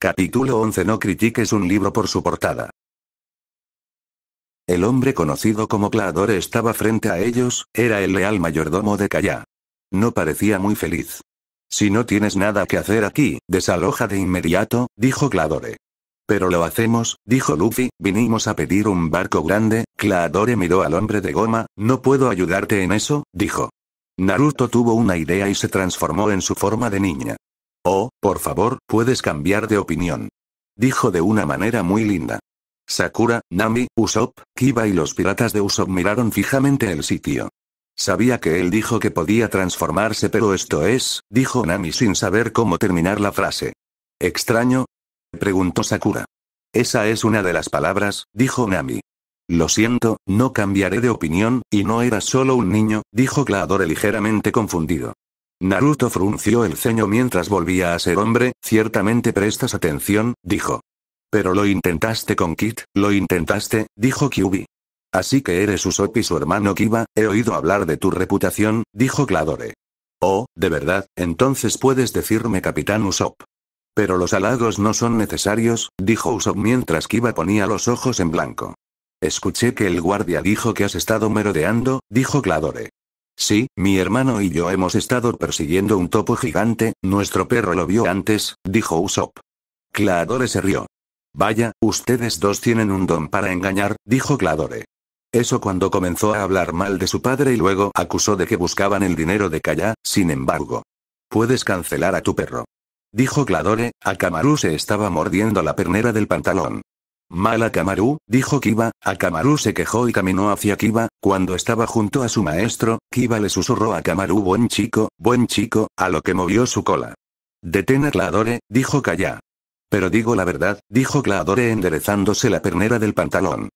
Capítulo 11 No critiques un libro por su portada. El hombre conocido como Cladore estaba frente a ellos, era el leal mayordomo de Kayá. No parecía muy feliz. Si no tienes nada que hacer aquí, desaloja de inmediato, dijo Cladore. Pero lo hacemos, dijo Luffy, vinimos a pedir un barco grande, Cladore miró al hombre de goma, no puedo ayudarte en eso, dijo. Naruto tuvo una idea y se transformó en su forma de niña. Oh, por favor, puedes cambiar de opinión. Dijo de una manera muy linda. Sakura, Nami, Usopp, Kiba y los piratas de Usopp miraron fijamente el sitio. Sabía que él dijo que podía transformarse pero esto es, dijo Nami sin saber cómo terminar la frase. ¿Extraño? preguntó Sakura. Esa es una de las palabras, dijo Nami. Lo siento, no cambiaré de opinión, y no era solo un niño, dijo Cladore ligeramente confundido. Naruto frunció el ceño mientras volvía a ser hombre, ciertamente prestas atención, dijo. Pero lo intentaste con Kit, lo intentaste, dijo Kyubi. Así que eres Usopp y su hermano Kiba, he oído hablar de tu reputación, dijo Cladore. Oh, de verdad, entonces puedes decirme Capitán Usopp. Pero los halagos no son necesarios, dijo Usopp mientras Kiba ponía los ojos en blanco. Escuché que el guardia dijo que has estado merodeando, dijo Cladore. Sí, mi hermano y yo hemos estado persiguiendo un topo gigante, nuestro perro lo vio antes, dijo Usopp. Cladore se rió. Vaya, ustedes dos tienen un don para engañar, dijo Cladore. Eso cuando comenzó a hablar mal de su padre y luego acusó de que buscaban el dinero de Calla, sin embargo. Puedes cancelar a tu perro. Dijo Cladore, a Camarú se estaba mordiendo la pernera del pantalón. Mala Kamaru, dijo Kiba, a Kamaru se quejó y caminó hacia Kiba, cuando estaba junto a su maestro, Kiba le susurró a Kamaru buen chico, buen chico, a lo que movió su cola. Detén a dijo Kaya. Pero digo la verdad, dijo Claadore enderezándose la pernera del pantalón.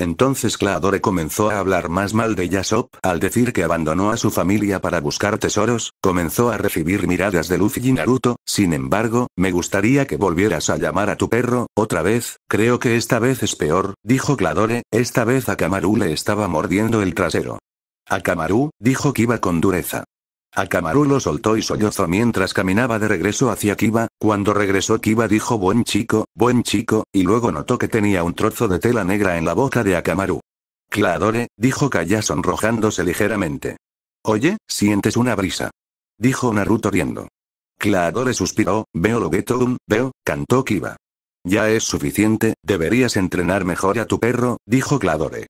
Entonces Cladore comenzó a hablar más mal de Yasop, al decir que abandonó a su familia para buscar tesoros, comenzó a recibir miradas de Luffy y Naruto, sin embargo, me gustaría que volvieras a llamar a tu perro, otra vez, creo que esta vez es peor, dijo Cladore, esta vez a Kamaru le estaba mordiendo el trasero. A Kamaru, dijo Kiba con dureza. Akamaru lo soltó y sollozó mientras caminaba de regreso hacia Kiba, cuando regresó Kiba dijo buen chico, buen chico, y luego notó que tenía un trozo de tela negra en la boca de Akamaru. Cladore, dijo Kaya sonrojándose ligeramente. Oye, sientes una brisa. Dijo Naruto riendo. Cladore suspiró, veo lo Geto-un, veo, cantó Kiba. Ya es suficiente, deberías entrenar mejor a tu perro, dijo Cladore.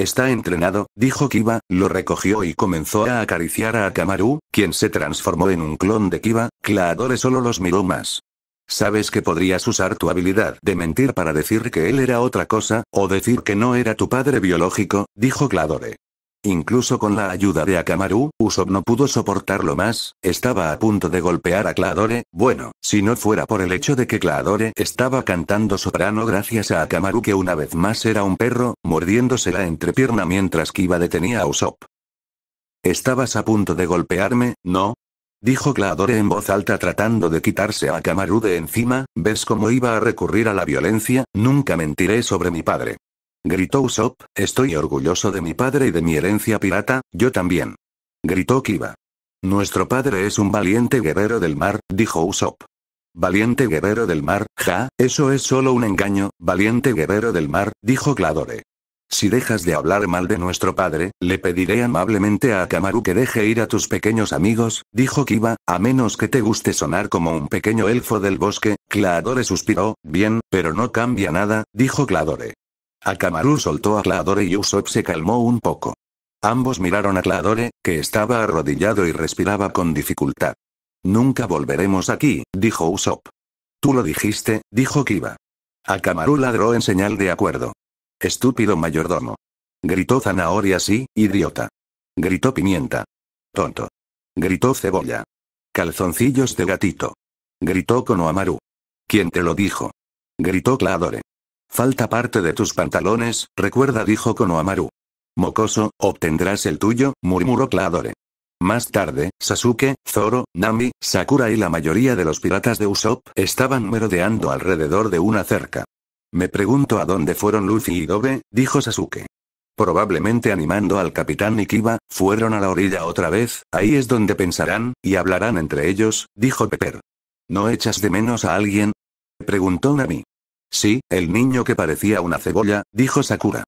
Está entrenado, dijo Kiba, lo recogió y comenzó a acariciar a Akamaru, quien se transformó en un clon de Kiba, Cladore solo los miró más. Sabes que podrías usar tu habilidad de mentir para decir que él era otra cosa, o decir que no era tu padre biológico, dijo Cladore. Incluso con la ayuda de Akamaru, Usopp no pudo soportarlo más, estaba a punto de golpear a Claadore, bueno, si no fuera por el hecho de que Claadore estaba cantando soprano gracias a Akamaru que una vez más era un perro, mordiéndose la entrepierna mientras iba detenía a Usopp. Estabas a punto de golpearme, ¿no? Dijo Cladore en voz alta tratando de quitarse a Akamaru de encima, ¿ves cómo iba a recurrir a la violencia? Nunca mentiré sobre mi padre. Gritó Usopp, estoy orgulloso de mi padre y de mi herencia pirata, yo también. Gritó Kiba. Nuestro padre es un valiente guerrero del mar, dijo Usopp. Valiente guerrero del mar, ja, eso es solo un engaño, valiente guerrero del mar, dijo Cladore. Si dejas de hablar mal de nuestro padre, le pediré amablemente a Akamaru que deje ir a tus pequeños amigos, dijo Kiba, a menos que te guste sonar como un pequeño elfo del bosque, Cladore suspiró, bien, pero no cambia nada, dijo Cladore. Akamaru soltó a Cladore y Usopp se calmó un poco. Ambos miraron a Cladore, que estaba arrodillado y respiraba con dificultad. Nunca volveremos aquí, dijo Usopp. Tú lo dijiste, dijo Kiba. Akamaru ladró en señal de acuerdo. Estúpido mayordomo. Gritó zanahoria sí, idiota. Gritó pimienta. Tonto. Gritó cebolla. Calzoncillos de gatito. Gritó Konoamaru. ¿Quién te lo dijo? Gritó Cladore. Falta parte de tus pantalones, recuerda dijo Konohamaru. Mocoso, obtendrás el tuyo, murmuró Cladore. Más tarde, Sasuke, Zoro, Nami, Sakura y la mayoría de los piratas de Usopp estaban merodeando alrededor de una cerca. Me pregunto a dónde fueron Luffy y Dobe, dijo Sasuke. Probablemente animando al capitán Nikiba, fueron a la orilla otra vez, ahí es donde pensarán, y hablarán entre ellos, dijo Pepper. ¿No echas de menos a alguien? Preguntó Nami. Sí, el niño que parecía una cebolla, dijo Sakura.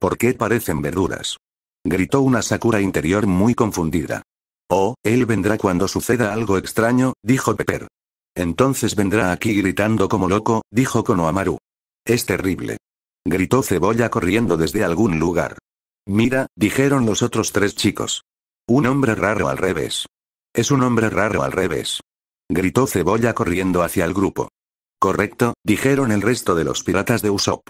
¿Por qué parecen verduras? Gritó una Sakura interior muy confundida. Oh, él vendrá cuando suceda algo extraño, dijo Pepper. Entonces vendrá aquí gritando como loco, dijo Konohamaru. Es terrible. Gritó Cebolla corriendo desde algún lugar. Mira, dijeron los otros tres chicos. Un hombre raro al revés. Es un hombre raro al revés. Gritó Cebolla corriendo hacia el grupo. Correcto, dijeron el resto de los piratas de Usopp.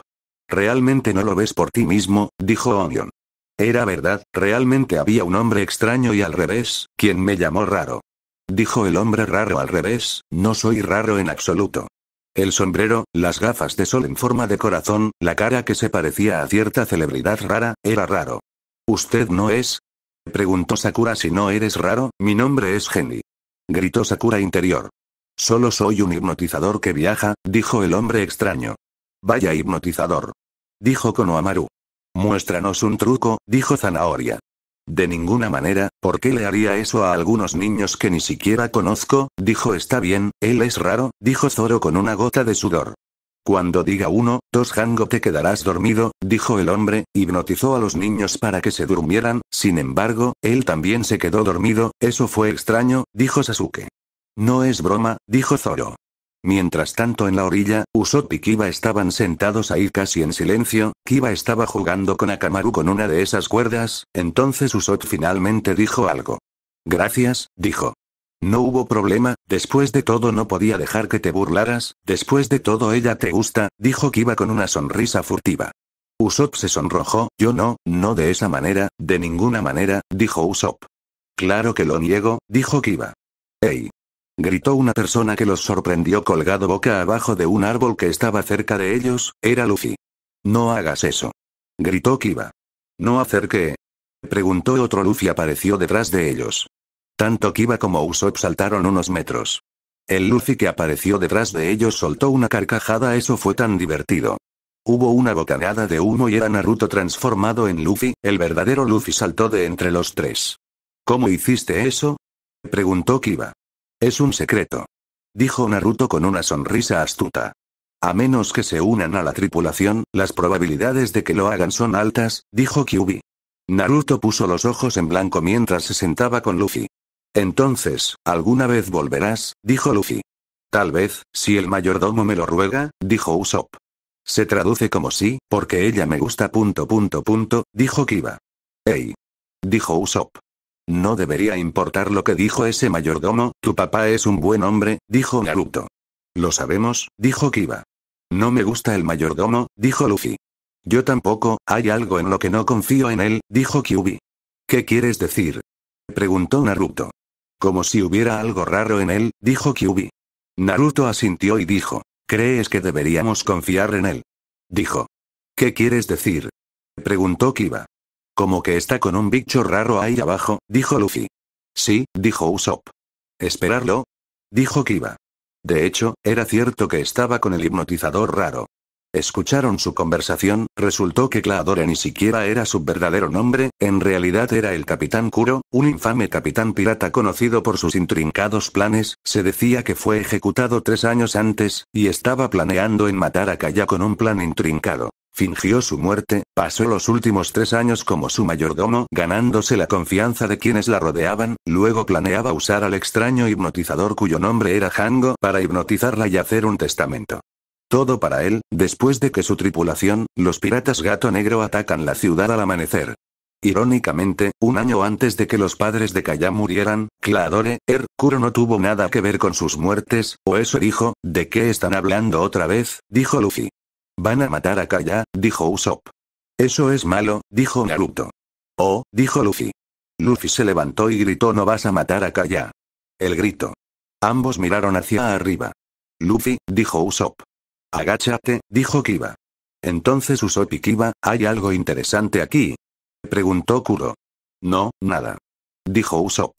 Realmente no lo ves por ti mismo, dijo Onion. Era verdad, realmente había un hombre extraño y al revés, quien me llamó raro. Dijo el hombre raro al revés, no soy raro en absoluto. El sombrero, las gafas de sol en forma de corazón, la cara que se parecía a cierta celebridad rara, era raro. ¿Usted no es? Preguntó Sakura si no eres raro, mi nombre es Geni. Gritó Sakura interior. Solo soy un hipnotizador que viaja, dijo el hombre extraño. Vaya hipnotizador. Dijo Konohamaru. Muéstranos un truco, dijo Zanahoria. De ninguna manera, ¿por qué le haría eso a algunos niños que ni siquiera conozco? Dijo está bien, él es raro, dijo Zoro con una gota de sudor. Cuando diga uno, dos Hango te quedarás dormido, dijo el hombre, hipnotizó a los niños para que se durmieran, sin embargo, él también se quedó dormido, eso fue extraño, dijo Sasuke. No es broma, dijo Zoro. Mientras tanto en la orilla, Usopp y Kiba estaban sentados ahí casi en silencio, Kiba estaba jugando con Akamaru con una de esas cuerdas, entonces Usopp finalmente dijo algo. Gracias, dijo. No hubo problema, después de todo no podía dejar que te burlaras, después de todo ella te gusta, dijo Kiba con una sonrisa furtiva. Usopp se sonrojó, yo no, no de esa manera, de ninguna manera, dijo Usopp. Claro que lo niego, dijo Kiba. Ey, gritó una persona que los sorprendió colgado boca abajo de un árbol que estaba cerca de ellos, era Luffy. No hagas eso. Gritó Kiba. No acerqué. Preguntó otro Luffy apareció detrás de ellos. Tanto Kiba como Usopp saltaron unos metros. El Luffy que apareció detrás de ellos soltó una carcajada eso fue tan divertido. Hubo una bocanada de humo y era Naruto transformado en Luffy, el verdadero Luffy saltó de entre los tres. ¿Cómo hiciste eso? Preguntó Kiba. Es un secreto. Dijo Naruto con una sonrisa astuta. A menos que se unan a la tripulación, las probabilidades de que lo hagan son altas, dijo Kyubi. Naruto puso los ojos en blanco mientras se sentaba con Luffy. Entonces, alguna vez volverás, dijo Luffy. Tal vez, si el mayordomo me lo ruega, dijo Usopp. Se traduce como sí, porque ella me gusta punto punto punto, dijo Kiba. Ey. Dijo Usopp. No debería importar lo que dijo ese mayordomo, tu papá es un buen hombre, dijo Naruto. Lo sabemos, dijo Kiba. No me gusta el mayordomo, dijo Luffy. Yo tampoco, hay algo en lo que no confío en él, dijo Kyubi. ¿Qué quieres decir? preguntó Naruto. Como si hubiera algo raro en él, dijo Kyubi. Naruto asintió y dijo, ¿crees que deberíamos confiar en él? Dijo. ¿Qué quieres decir? preguntó Kiba. Como que está con un bicho raro ahí abajo, dijo Luffy. Sí, dijo Usopp. ¿Esperarlo? Dijo Kiba. De hecho, era cierto que estaba con el hipnotizador raro. Escucharon su conversación, resultó que Cladore ni siquiera era su verdadero nombre, en realidad era el Capitán Kuro, un infame capitán pirata conocido por sus intrincados planes, se decía que fue ejecutado tres años antes, y estaba planeando en matar a Kaya con un plan intrincado. Fingió su muerte, pasó los últimos tres años como su mayordomo, ganándose la confianza de quienes la rodeaban, luego planeaba usar al extraño hipnotizador cuyo nombre era Hango para hipnotizarla y hacer un testamento. Todo para él, después de que su tripulación, los piratas gato negro atacan la ciudad al amanecer. Irónicamente, un año antes de que los padres de Kaya murieran, Cladore, Er, no tuvo nada que ver con sus muertes, o eso dijo, ¿de qué están hablando otra vez? dijo Luffy. Van a matar a Kaya, dijo Usopp. Eso es malo, dijo Naruto. Oh, dijo Luffy. Luffy se levantó y gritó no vas a matar a Kaya. El grito. Ambos miraron hacia arriba. Luffy, dijo Usopp. Agáchate, dijo Kiba. Entonces Usopp y Kiba, ¿hay algo interesante aquí? Preguntó Kuro. No, nada. Dijo Usopp.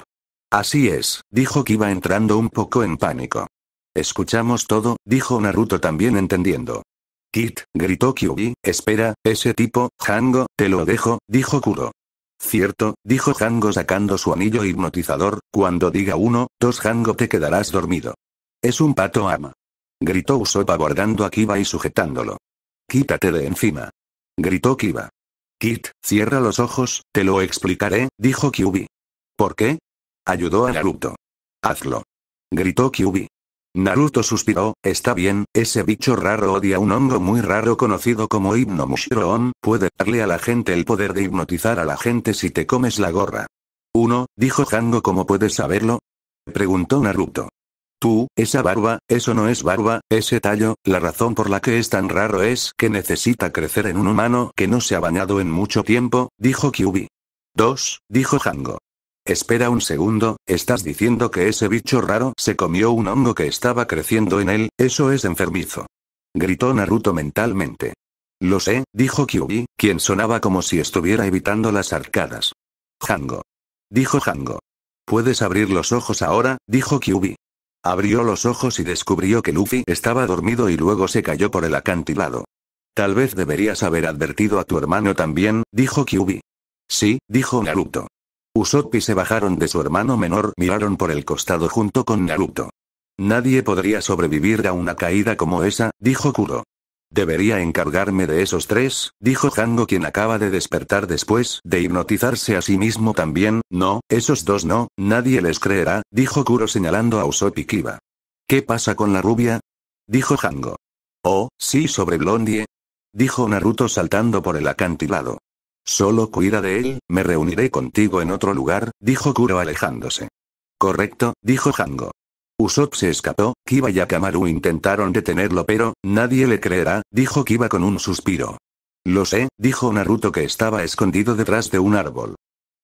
Así es, dijo Kiba entrando un poco en pánico. Escuchamos todo, dijo Naruto también entendiendo. Kit, gritó Kyubi, espera, ese tipo, Hango, te lo dejo, dijo Kuro. Cierto, dijo Hango sacando su anillo hipnotizador, cuando diga uno, dos Hango te quedarás dormido. Es un pato ama. Gritó Usopa abordando a Kiba y sujetándolo. Quítate de encima. Gritó Kiba. Kit, cierra los ojos, te lo explicaré, dijo Kyubi. ¿Por qué? Ayudó a Naruto. Hazlo. Gritó Kyubi. Naruto suspiró, está bien, ese bicho raro odia un hongo muy raro conocido como Hipnomushiroon, puede darle a la gente el poder de hipnotizar a la gente si te comes la gorra. Uno, dijo Hango ¿cómo puedes saberlo? Preguntó Naruto. Tú, esa barba, eso no es barba, ese tallo, la razón por la que es tan raro es que necesita crecer en un humano que no se ha bañado en mucho tiempo, dijo Kyubi. 2, dijo Hango. Espera un segundo, ¿estás diciendo que ese bicho raro se comió un hongo que estaba creciendo en él? Eso es enfermizo. Gritó Naruto mentalmente. Lo sé, dijo Kyubi, quien sonaba como si estuviera evitando las arcadas. Hango. Dijo Hango. Puedes abrir los ojos ahora, dijo Kyubi. Abrió los ojos y descubrió que Luffy estaba dormido y luego se cayó por el acantilado. Tal vez deberías haber advertido a tu hermano también, dijo Kyubi. Sí, dijo Naruto. Usopp se bajaron de su hermano menor miraron por el costado junto con Naruto. Nadie podría sobrevivir a una caída como esa, dijo Kuro. Debería encargarme de esos tres, dijo Hango quien acaba de despertar después de hipnotizarse a sí mismo también, no, esos dos no, nadie les creerá, dijo Kuro señalando a Usoppi Kiba. ¿Qué pasa con la rubia? dijo Hango. Oh, sí sobre Blondie. Dijo Naruto saltando por el acantilado. Solo cuida de él, me reuniré contigo en otro lugar, dijo Kuro alejándose. Correcto, dijo Hango. Usopp se escapó, Kiba y Akamaru intentaron detenerlo pero, nadie le creerá, dijo Kiba con un suspiro. Lo sé, dijo Naruto que estaba escondido detrás de un árbol.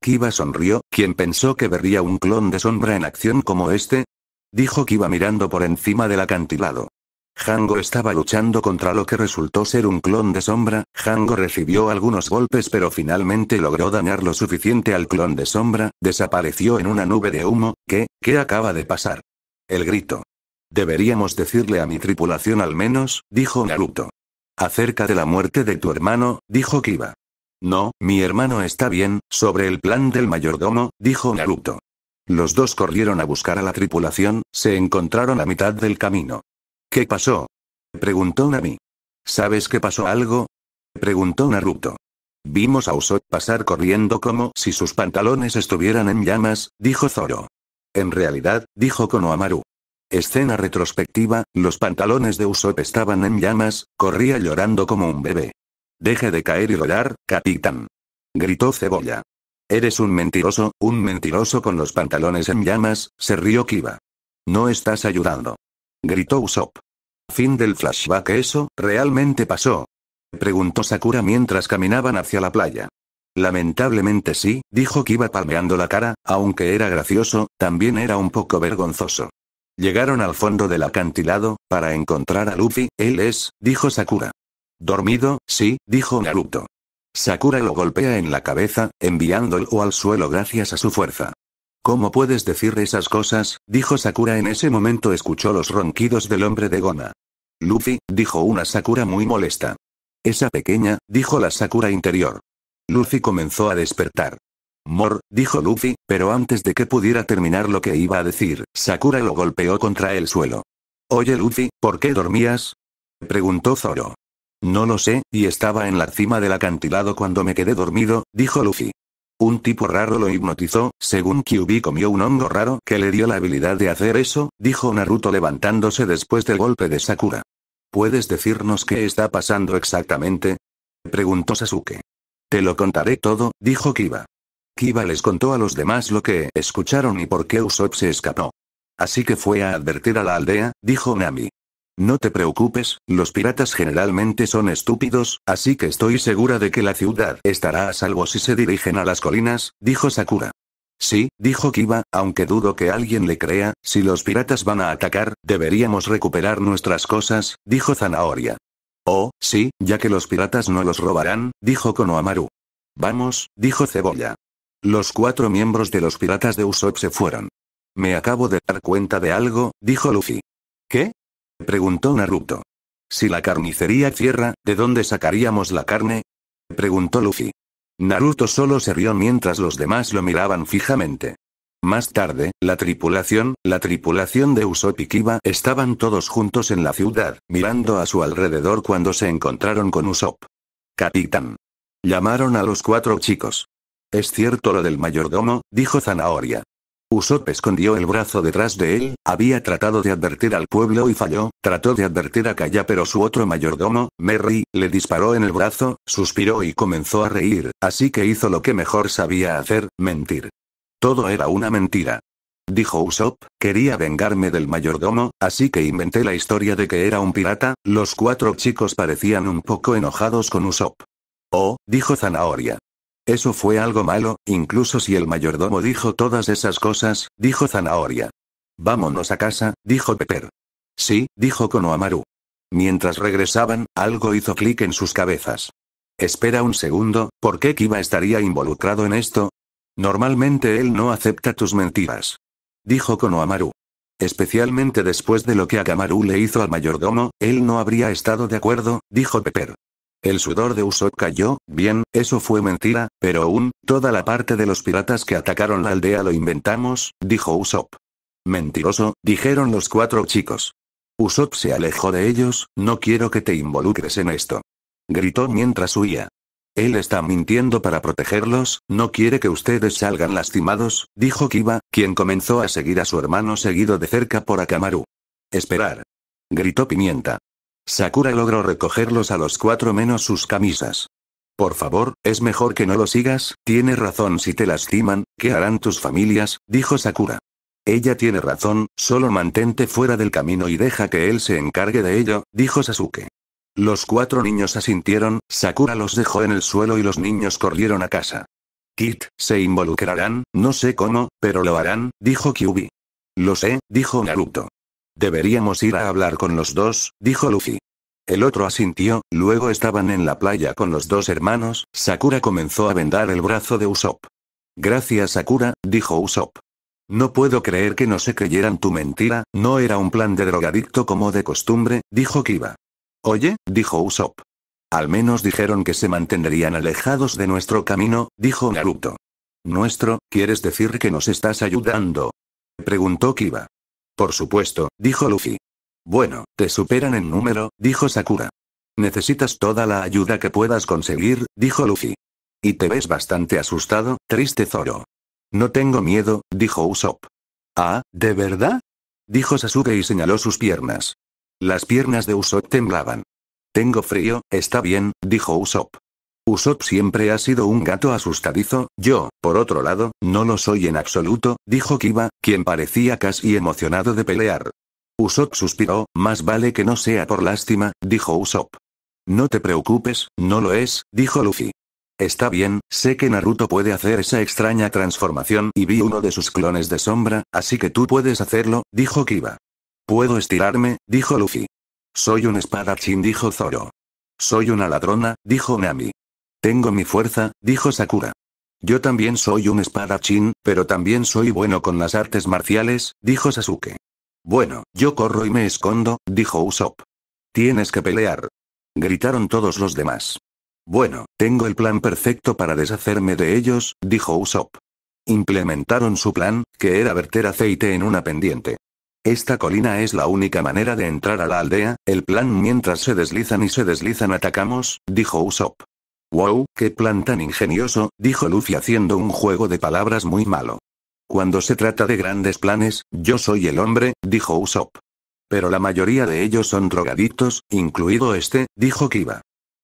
Kiba sonrió, quien pensó que vería un clon de sombra en acción como este? Dijo Kiba mirando por encima del acantilado. Jango estaba luchando contra lo que resultó ser un clon de sombra, Jango recibió algunos golpes pero finalmente logró dañar lo suficiente al clon de sombra, desapareció en una nube de humo, ¿qué, qué acaba de pasar? El grito. Deberíamos decirle a mi tripulación al menos, dijo Naruto. Acerca de la muerte de tu hermano, dijo Kiba. No, mi hermano está bien, sobre el plan del mayordomo, dijo Naruto. Los dos corrieron a buscar a la tripulación, se encontraron a mitad del camino. ¿Qué pasó? Preguntó Nami. ¿Sabes que pasó algo? Preguntó Naruto. Vimos a Usopp pasar corriendo como si sus pantalones estuvieran en llamas, dijo Zoro. En realidad, dijo Konohamaru. Escena retrospectiva, los pantalones de Usopp estaban en llamas, corría llorando como un bebé. Deje de caer y rodar, capitán. Gritó Cebolla. Eres un mentiroso, un mentiroso con los pantalones en llamas, se rió Kiba. No estás ayudando. Gritó Usopp. Fin del flashback ¿Eso realmente pasó? Preguntó Sakura mientras caminaban hacia la playa. Lamentablemente sí, dijo Kiba palmeando la cara, aunque era gracioso, también era un poco vergonzoso. Llegaron al fondo del acantilado, para encontrar a Luffy, él es, dijo Sakura. Dormido, sí, dijo Naruto. Sakura lo golpea en la cabeza, enviándolo al suelo gracias a su fuerza. ¿Cómo puedes decir esas cosas? dijo Sakura en ese momento escuchó los ronquidos del hombre de goma. Luffy, dijo una Sakura muy molesta. Esa pequeña, dijo la Sakura interior. Luffy comenzó a despertar. Mor, dijo Luffy, pero antes de que pudiera terminar lo que iba a decir, Sakura lo golpeó contra el suelo. Oye Luffy, ¿por qué dormías? preguntó Zoro. No lo sé, y estaba en la cima del acantilado cuando me quedé dormido, dijo Luffy. Un tipo raro lo hipnotizó, según Kyubi comió un hongo raro que le dio la habilidad de hacer eso, dijo Naruto levantándose después del golpe de Sakura. ¿Puedes decirnos qué está pasando exactamente? preguntó Sasuke. Te lo contaré todo, dijo Kiba. Kiba les contó a los demás lo que escucharon y por qué Usopp se escapó. Así que fue a advertir a la aldea, dijo Nami. No te preocupes, los piratas generalmente son estúpidos, así que estoy segura de que la ciudad estará a salvo si se dirigen a las colinas, dijo Sakura. Sí, dijo Kiba, aunque dudo que alguien le crea, si los piratas van a atacar, deberíamos recuperar nuestras cosas, dijo Zanahoria. Oh, sí, ya que los piratas no los robarán, dijo Konohamaru. Vamos, dijo Cebolla. Los cuatro miembros de los piratas de Usopp se fueron. Me acabo de dar cuenta de algo, dijo Luffy. ¿Qué? Preguntó Naruto. Si la carnicería cierra, ¿de dónde sacaríamos la carne? Preguntó Luffy. Naruto solo se rió mientras los demás lo miraban fijamente. Más tarde, la tripulación, la tripulación de Usopp y Kiba estaban todos juntos en la ciudad, mirando a su alrededor cuando se encontraron con Usopp. Capitán. Llamaron a los cuatro chicos. Es cierto lo del mayordomo, dijo Zanahoria. Usopp escondió el brazo detrás de él, había tratado de advertir al pueblo y falló, trató de advertir a Kaya pero su otro mayordomo, Merry, le disparó en el brazo, suspiró y comenzó a reír, así que hizo lo que mejor sabía hacer, mentir. Todo era una mentira. Dijo Usopp, quería vengarme del mayordomo, así que inventé la historia de que era un pirata, los cuatro chicos parecían un poco enojados con Usopp. Oh, dijo Zanahoria. Eso fue algo malo, incluso si el mayordomo dijo todas esas cosas, dijo Zanahoria. Vámonos a casa, dijo Pepper. Sí, dijo Konohamaru. Mientras regresaban, algo hizo clic en sus cabezas. Espera un segundo, ¿por qué Kiba estaría involucrado en esto? Normalmente él no acepta tus mentiras. Dijo Konohamaru. Especialmente después de lo que Akamaru le hizo al mayordomo, él no habría estado de acuerdo, dijo Pepper. El sudor de Usopp cayó, bien, eso fue mentira, pero aún, toda la parte de los piratas que atacaron la aldea lo inventamos, dijo Usopp. Mentiroso, dijeron los cuatro chicos. Usopp se alejó de ellos, no quiero que te involucres en esto. Gritó mientras huía. Él está mintiendo para protegerlos, no quiere que ustedes salgan lastimados, dijo Kiba, quien comenzó a seguir a su hermano seguido de cerca por Akamaru. Esperar. Gritó Pimienta. Sakura logró recogerlos a los cuatro menos sus camisas. Por favor, es mejor que no lo sigas, tiene razón si te lastiman, ¿qué harán tus familias? dijo Sakura. Ella tiene razón, solo mantente fuera del camino y deja que él se encargue de ello, dijo Sasuke. Los cuatro niños asintieron, Sakura los dejó en el suelo y los niños corrieron a casa. Kit, se involucrarán, no sé cómo, pero lo harán, dijo Kyubi. Lo sé, dijo Naruto. Deberíamos ir a hablar con los dos, dijo Luffy. El otro asintió, luego estaban en la playa con los dos hermanos, Sakura comenzó a vendar el brazo de Usopp. Gracias Sakura, dijo Usopp. No puedo creer que no se creyeran tu mentira, no era un plan de drogadicto como de costumbre, dijo Kiba. Oye, dijo Usopp. Al menos dijeron que se mantendrían alejados de nuestro camino, dijo Naruto. Nuestro, ¿quieres decir que nos estás ayudando? Preguntó Kiba. Por supuesto, dijo Luffy. Bueno, te superan en número, dijo Sakura. Necesitas toda la ayuda que puedas conseguir, dijo Luffy. Y te ves bastante asustado, triste Zoro. No tengo miedo, dijo Usopp. Ah, ¿de verdad? Dijo Sasuke y señaló sus piernas. Las piernas de Usopp temblaban. Tengo frío, está bien, dijo Usopp. Usopp siempre ha sido un gato asustadizo, yo, por otro lado, no lo soy en absoluto, dijo Kiba, quien parecía casi emocionado de pelear. Usopp suspiró, más vale que no sea por lástima, dijo Usopp. No te preocupes, no lo es, dijo Luffy. Está bien, sé que Naruto puede hacer esa extraña transformación y vi uno de sus clones de sombra, así que tú puedes hacerlo, dijo Kiba. Puedo estirarme, dijo Luffy. Soy un espadachín, dijo Zoro. Soy una ladrona, dijo Nami. Tengo mi fuerza, dijo Sakura. Yo también soy un espadachín, pero también soy bueno con las artes marciales, dijo Sasuke. Bueno, yo corro y me escondo, dijo Usopp. Tienes que pelear. Gritaron todos los demás. Bueno, tengo el plan perfecto para deshacerme de ellos, dijo Usopp. Implementaron su plan, que era verter aceite en una pendiente. Esta colina es la única manera de entrar a la aldea, el plan mientras se deslizan y se deslizan atacamos, dijo Usopp. Wow, qué plan tan ingenioso, dijo Luffy haciendo un juego de palabras muy malo. Cuando se trata de grandes planes, yo soy el hombre, dijo Usopp. Pero la mayoría de ellos son drogadictos, incluido este, dijo Kiba.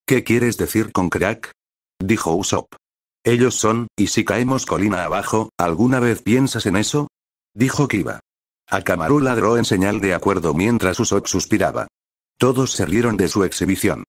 ¿Qué quieres decir con crack? dijo Usopp. Ellos son, y si caemos colina abajo, ¿alguna vez piensas en eso? dijo Kiba. Akamaru ladró en señal de acuerdo mientras Usopp suspiraba. Todos se rieron de su exhibición.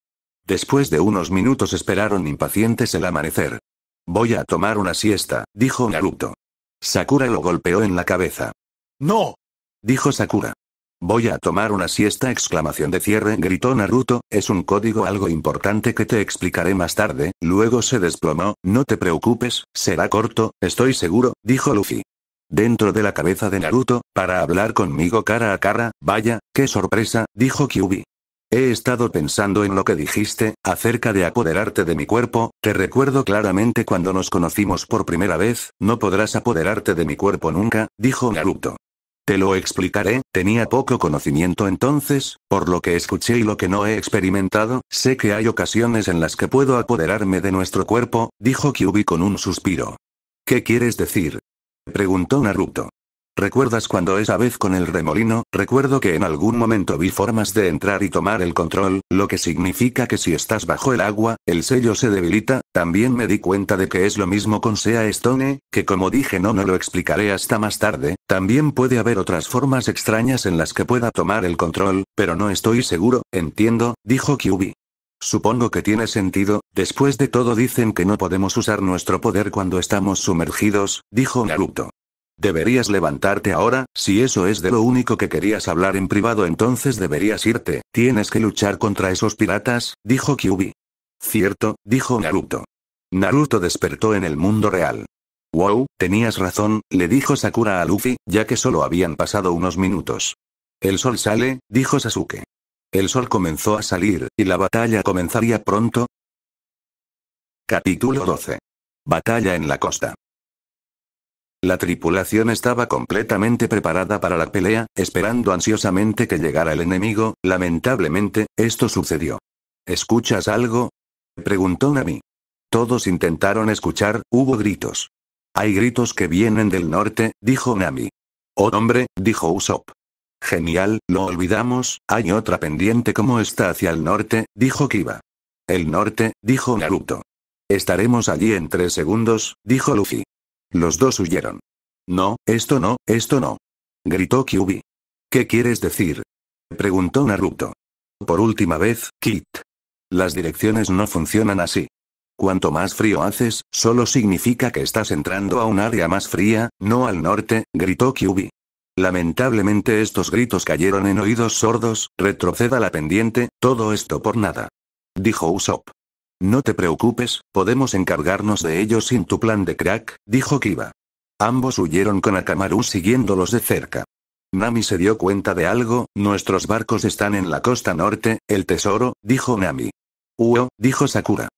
Después de unos minutos esperaron impacientes el amanecer. Voy a tomar una siesta, dijo Naruto. Sakura lo golpeó en la cabeza. ¡No! dijo Sakura. Voy a tomar una siesta exclamación de cierre gritó Naruto, es un código algo importante que te explicaré más tarde, luego se desplomó, no te preocupes, será corto, estoy seguro, dijo Luffy. Dentro de la cabeza de Naruto, para hablar conmigo cara a cara, vaya, qué sorpresa, dijo Kyubi. He estado pensando en lo que dijiste, acerca de apoderarte de mi cuerpo, te recuerdo claramente cuando nos conocimos por primera vez, no podrás apoderarte de mi cuerpo nunca, dijo Naruto. Te lo explicaré, tenía poco conocimiento entonces, por lo que escuché y lo que no he experimentado, sé que hay ocasiones en las que puedo apoderarme de nuestro cuerpo, dijo Kyubi con un suspiro. ¿Qué quieres decir? preguntó Naruto. ¿Recuerdas cuando esa vez con el remolino? Recuerdo que en algún momento vi formas de entrar y tomar el control, lo que significa que si estás bajo el agua, el sello se debilita. También me di cuenta de que es lo mismo con Sea Stone, que como dije no no lo explicaré hasta más tarde. También puede haber otras formas extrañas en las que pueda tomar el control, pero no estoy seguro, entiendo, dijo Kyubi. Supongo que tiene sentido, después de todo dicen que no podemos usar nuestro poder cuando estamos sumergidos, dijo Naruto. Deberías levantarte ahora, si eso es de lo único que querías hablar en privado entonces deberías irte, tienes que luchar contra esos piratas, dijo Kyubi. Cierto, dijo Naruto. Naruto despertó en el mundo real. Wow, tenías razón, le dijo Sakura a Luffy, ya que solo habían pasado unos minutos. El sol sale, dijo Sasuke. El sol comenzó a salir, y la batalla comenzaría pronto. Capítulo 12. Batalla en la costa. La tripulación estaba completamente preparada para la pelea, esperando ansiosamente que llegara el enemigo, lamentablemente, esto sucedió. ¿Escuchas algo? Preguntó Nami. Todos intentaron escuchar, hubo gritos. Hay gritos que vienen del norte, dijo Nami. Oh hombre, dijo Usopp. Genial, lo olvidamos, hay otra pendiente como está hacia el norte, dijo Kiba. El norte, dijo Naruto. Estaremos allí en tres segundos, dijo Luffy. Los dos huyeron. No, esto no, esto no. Gritó Kyubi. ¿Qué quieres decir? Preguntó Naruto. Por última vez, Kit. Las direcciones no funcionan así. Cuanto más frío haces, solo significa que estás entrando a un área más fría, no al norte, gritó Kyubi. Lamentablemente estos gritos cayeron en oídos sordos, retroceda la pendiente, todo esto por nada. Dijo Usopp. No te preocupes, podemos encargarnos de ellos sin tu plan de crack, dijo Kiba. Ambos huyeron con Akamaru siguiéndolos de cerca. Nami se dio cuenta de algo, nuestros barcos están en la costa norte, el tesoro, dijo Nami. Uo, dijo Sakura.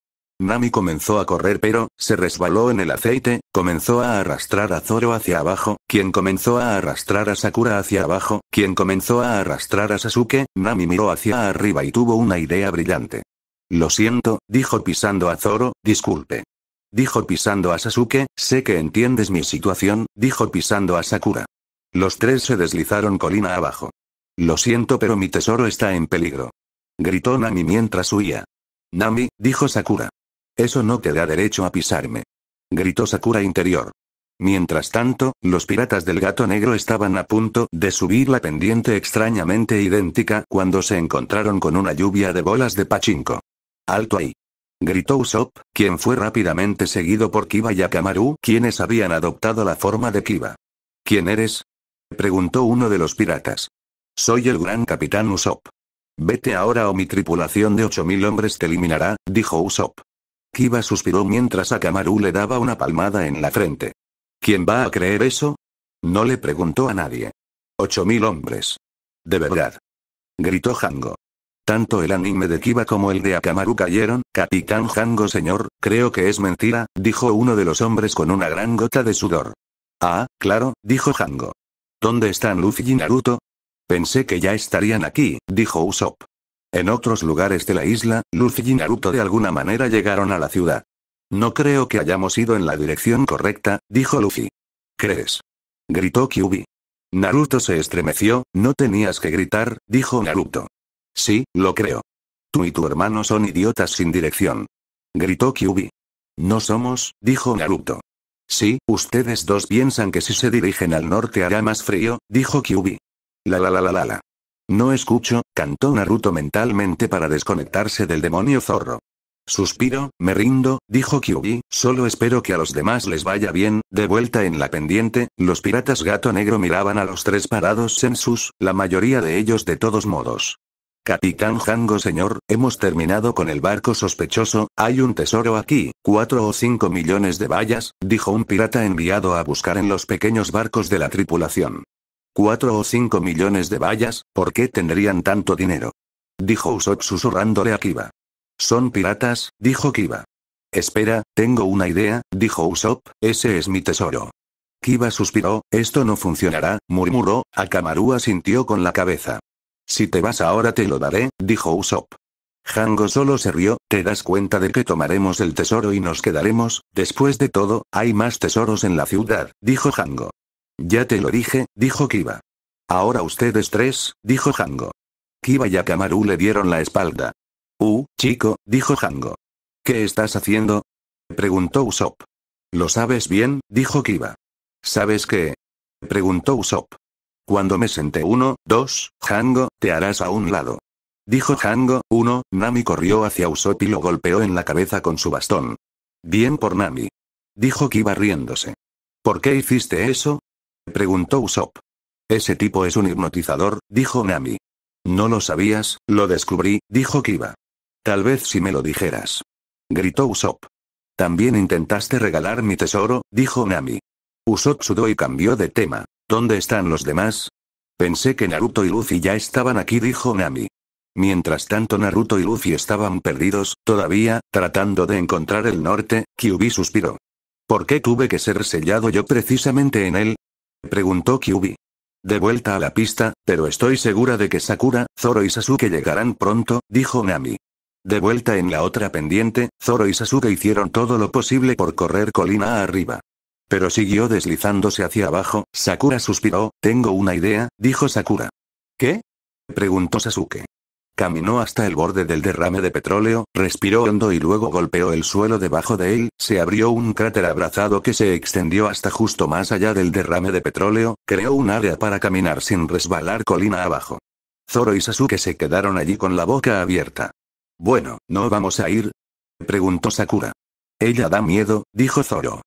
Nami comenzó a correr pero, se resbaló en el aceite, comenzó a arrastrar a Zoro hacia abajo, quien comenzó a arrastrar a Sakura hacia abajo, quien comenzó a arrastrar a Sasuke, Nami miró hacia arriba y tuvo una idea brillante. Lo siento, dijo pisando a Zoro, disculpe. Dijo pisando a Sasuke, sé que entiendes mi situación, dijo pisando a Sakura. Los tres se deslizaron colina abajo. Lo siento pero mi tesoro está en peligro. Gritó Nami mientras huía. Nami, dijo Sakura. Eso no te da derecho a pisarme. Gritó Sakura interior. Mientras tanto, los piratas del gato negro estaban a punto de subir la pendiente extrañamente idéntica cuando se encontraron con una lluvia de bolas de pachinko. ¡Alto ahí! gritó Usopp, quien fue rápidamente seguido por Kiba y Akamaru, quienes habían adoptado la forma de Kiba. ¿Quién eres? preguntó uno de los piratas. Soy el gran capitán Usopp. Vete ahora o mi tripulación de 8.000 hombres te eliminará, dijo Usopp. Kiba suspiró mientras Akamaru le daba una palmada en la frente. ¿Quién va a creer eso? No le preguntó a nadie. 8.000 hombres. De verdad. Gritó Hango. Tanto el anime de Kiba como el de Akamaru cayeron, Capitán Jango señor, creo que es mentira, dijo uno de los hombres con una gran gota de sudor. Ah, claro, dijo Jango. ¿Dónde están Luffy y Naruto? Pensé que ya estarían aquí, dijo Usopp. En otros lugares de la isla, Luffy y Naruto de alguna manera llegaron a la ciudad. No creo que hayamos ido en la dirección correcta, dijo Luffy. ¿Crees? gritó Kyubi. Naruto se estremeció, no tenías que gritar, dijo Naruto. Sí, lo creo. Tú y tu hermano son idiotas sin dirección. Gritó Kyubi. No somos, dijo Naruto. Sí, ustedes dos piensan que si se dirigen al norte hará más frío, dijo Kyubi. La la la la la la. No escucho, cantó Naruto mentalmente para desconectarse del demonio zorro. Suspiro, me rindo, dijo Kyubi, solo espero que a los demás les vaya bien, de vuelta en la pendiente, los piratas gato negro miraban a los tres parados sensus, la mayoría de ellos de todos modos. Capitán Jango señor, hemos terminado con el barco sospechoso, hay un tesoro aquí, cuatro o cinco millones de vallas, dijo un pirata enviado a buscar en los pequeños barcos de la tripulación. Cuatro o cinco millones de vallas, ¿por qué tendrían tanto dinero? Dijo Usopp susurrándole a Kiba. Son piratas, dijo Kiba. Espera, tengo una idea, dijo Usopp, ese es mi tesoro. Kiba suspiró, esto no funcionará, murmuró, Akamaru asintió con la cabeza. Si te vas ahora te lo daré, dijo Usopp. Jango solo se rió, ¿te das cuenta de que tomaremos el tesoro y nos quedaremos? Después de todo, hay más tesoros en la ciudad, dijo Jango. Ya te lo dije, dijo Kiba. Ahora ustedes tres, dijo Jango. Kiba y Akamaru le dieron la espalda. Uh, chico, dijo Jango. ¿Qué estás haciendo? preguntó Usopp. Lo sabes bien, dijo Kiba. ¿Sabes qué? preguntó Usopp. Cuando me senté uno, dos, Jango, te harás a un lado. Dijo Jango, uno, Nami corrió hacia Usopp y lo golpeó en la cabeza con su bastón. Bien por Nami. Dijo Kiba riéndose. ¿Por qué hiciste eso? Preguntó Usopp. Ese tipo es un hipnotizador, dijo Nami. No lo sabías, lo descubrí, dijo Kiba. Tal vez si me lo dijeras. Gritó Usopp. También intentaste regalar mi tesoro, dijo Nami. Usopp sudó y cambió de tema. ¿Dónde están los demás? Pensé que Naruto y Luffy ya estaban aquí, dijo Nami. Mientras tanto Naruto y Luffy estaban perdidos, todavía, tratando de encontrar el norte, Kyubi suspiró. ¿Por qué tuve que ser sellado yo precisamente en él? Preguntó Kyubi. De vuelta a la pista, pero estoy segura de que Sakura, Zoro y Sasuke llegarán pronto, dijo Nami. De vuelta en la otra pendiente, Zoro y Sasuke hicieron todo lo posible por correr colina arriba. Pero siguió deslizándose hacia abajo, Sakura suspiró, tengo una idea, dijo Sakura. ¿Qué? preguntó Sasuke. Caminó hasta el borde del derrame de petróleo, respiró hondo y luego golpeó el suelo debajo de él, se abrió un cráter abrazado que se extendió hasta justo más allá del derrame de petróleo, creó un área para caminar sin resbalar colina abajo. Zoro y Sasuke se quedaron allí con la boca abierta. Bueno, ¿no vamos a ir? preguntó Sakura. Ella da miedo, dijo Zoro.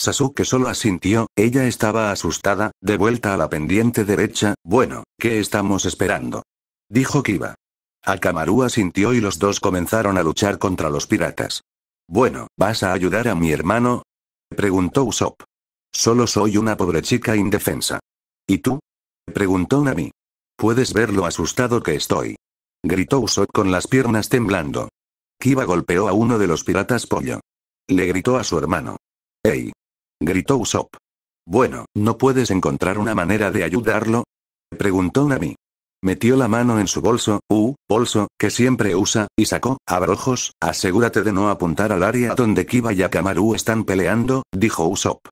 Sasuke solo asintió, ella estaba asustada, de vuelta a la pendiente derecha, bueno, ¿qué estamos esperando? Dijo Kiba. Akamaru asintió y los dos comenzaron a luchar contra los piratas. Bueno, ¿vas a ayudar a mi hermano? Preguntó Usopp. Solo soy una pobre chica indefensa. ¿Y tú? Preguntó Nami. Puedes ver lo asustado que estoy. Gritó Usopp con las piernas temblando. Kiba golpeó a uno de los piratas pollo. Le gritó a su hermano. ¡Ey! gritó Usopp. Bueno, ¿no puedes encontrar una manera de ayudarlo? preguntó Nami. Metió la mano en su bolso, u, bolso, que siempre usa, y sacó, abrojos, asegúrate de no apuntar al área donde Kiba y Akamaru están peleando, dijo Usopp.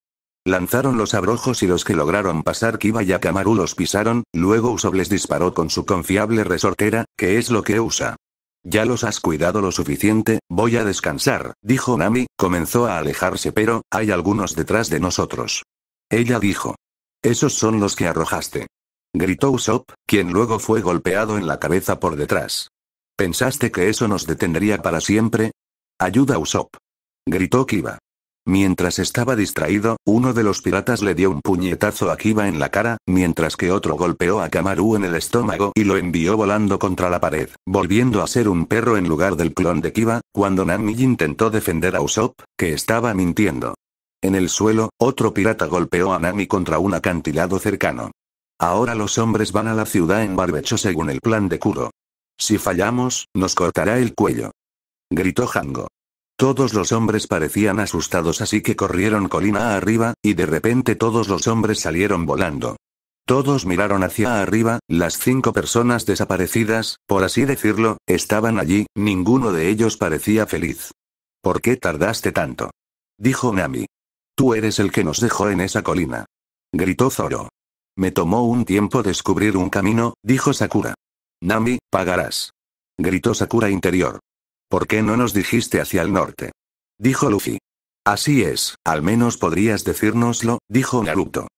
Lanzaron los abrojos y los que lograron pasar Kiba y Akamaru los pisaron, luego Usopp les disparó con su confiable resortera, que es lo que usa. Ya los has cuidado lo suficiente, voy a descansar, dijo Nami, comenzó a alejarse pero, hay algunos detrás de nosotros. Ella dijo. Esos son los que arrojaste. Gritó Usopp, quien luego fue golpeado en la cabeza por detrás. ¿Pensaste que eso nos detendría para siempre? Ayuda Usopp. Gritó Kiba. Mientras estaba distraído, uno de los piratas le dio un puñetazo a Kiba en la cara, mientras que otro golpeó a Kamaru en el estómago y lo envió volando contra la pared, volviendo a ser un perro en lugar del clon de Kiba, cuando Nami intentó defender a Usopp, que estaba mintiendo. En el suelo, otro pirata golpeó a Nami contra un acantilado cercano. Ahora los hombres van a la ciudad en barbecho según el plan de Kuro. Si fallamos, nos cortará el cuello. Gritó Hango. Todos los hombres parecían asustados así que corrieron colina arriba, y de repente todos los hombres salieron volando. Todos miraron hacia arriba, las cinco personas desaparecidas, por así decirlo, estaban allí, ninguno de ellos parecía feliz. ¿Por qué tardaste tanto? Dijo Nami. Tú eres el que nos dejó en esa colina. Gritó Zoro. Me tomó un tiempo descubrir un camino, dijo Sakura. Nami, pagarás. Gritó Sakura interior. ¿Por qué no nos dijiste hacia el norte? Dijo Luffy. Así es, al menos podrías decírnoslo, dijo Naruto.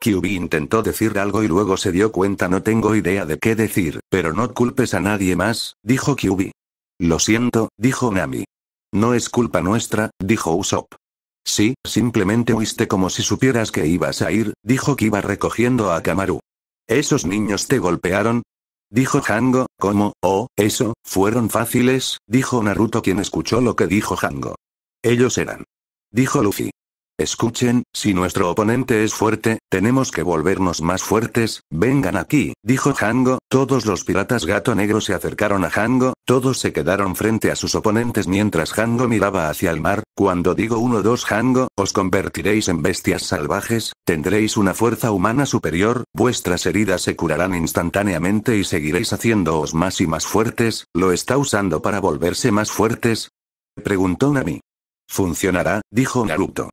Kyubi intentó decir algo y luego se dio cuenta no tengo idea de qué decir, pero no culpes a nadie más, dijo Kyubi. Lo siento, dijo Nami. No es culpa nuestra, dijo Usopp. Sí, simplemente huiste como si supieras que ibas a ir, dijo Kiba recogiendo a Kamaru. ¿Esos niños te golpearon? Dijo Hango, ¿cómo? Oh, eso, fueron fáciles, dijo Naruto quien escuchó lo que dijo Hango. Ellos eran. Dijo Luffy. Escuchen, si nuestro oponente es fuerte, tenemos que volvernos más fuertes, vengan aquí, dijo Hango, todos los piratas gato negro se acercaron a Hango, todos se quedaron frente a sus oponentes mientras Hango miraba hacia el mar, cuando digo uno dos Hango, os convertiréis en bestias salvajes, tendréis una fuerza humana superior, vuestras heridas se curarán instantáneamente y seguiréis haciéndoos más y más fuertes, lo está usando para volverse más fuertes, preguntó Nami. Funcionará, dijo Naruto.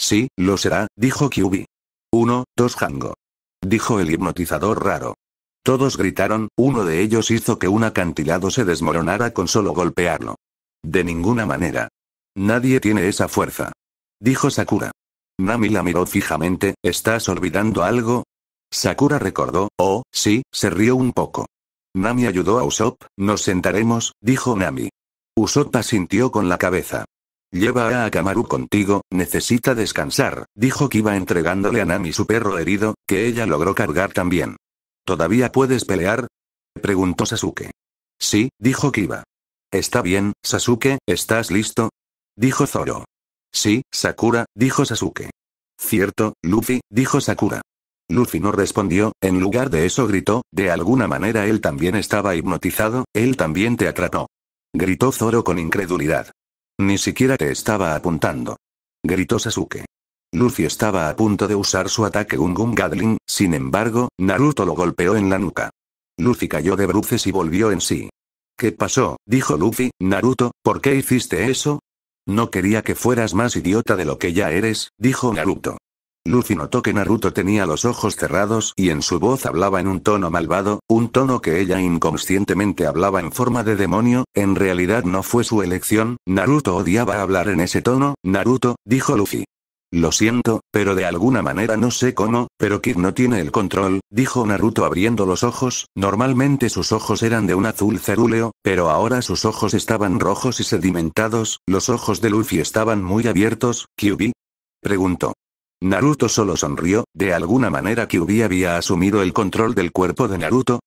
Sí, lo será, dijo Kyubi. Uno, dos Jango. Dijo el hipnotizador raro. Todos gritaron, uno de ellos hizo que un acantilado se desmoronara con solo golpearlo. De ninguna manera. Nadie tiene esa fuerza. Dijo Sakura. Nami la miró fijamente, ¿estás olvidando algo? Sakura recordó, oh, sí, se rió un poco. Nami ayudó a Usopp, nos sentaremos, dijo Nami. Usopp asintió con la cabeza. Lleva a Akamaru contigo, necesita descansar, dijo Kiba entregándole a Nami su perro herido, que ella logró cargar también. ¿Todavía puedes pelear? preguntó Sasuke. Sí, dijo Kiba. Está bien, Sasuke, ¿estás listo? dijo Zoro. Sí, Sakura, dijo Sasuke. Cierto, Luffy, dijo Sakura. Luffy no respondió, en lugar de eso gritó, de alguna manera él también estaba hipnotizado, él también te atrapó. Gritó Zoro con incredulidad. Ni siquiera te estaba apuntando. Gritó Sasuke. Luffy estaba a punto de usar su ataque Gungum Gadling, sin embargo, Naruto lo golpeó en la nuca. Luffy cayó de bruces y volvió en sí. ¿Qué pasó? dijo Luffy, Naruto, ¿por qué hiciste eso? No quería que fueras más idiota de lo que ya eres, dijo Naruto. Luffy notó que Naruto tenía los ojos cerrados y en su voz hablaba en un tono malvado, un tono que ella inconscientemente hablaba en forma de demonio, en realidad no fue su elección, Naruto odiaba hablar en ese tono, Naruto, dijo Luffy. Lo siento, pero de alguna manera no sé cómo, pero Kid no tiene el control, dijo Naruto abriendo los ojos, normalmente sus ojos eran de un azul cerúleo, pero ahora sus ojos estaban rojos y sedimentados, los ojos de Luffy estaban muy abiertos, Kyubi. Preguntó. Naruto solo sonrió, de alguna manera Ubi había asumido el control del cuerpo de Naruto,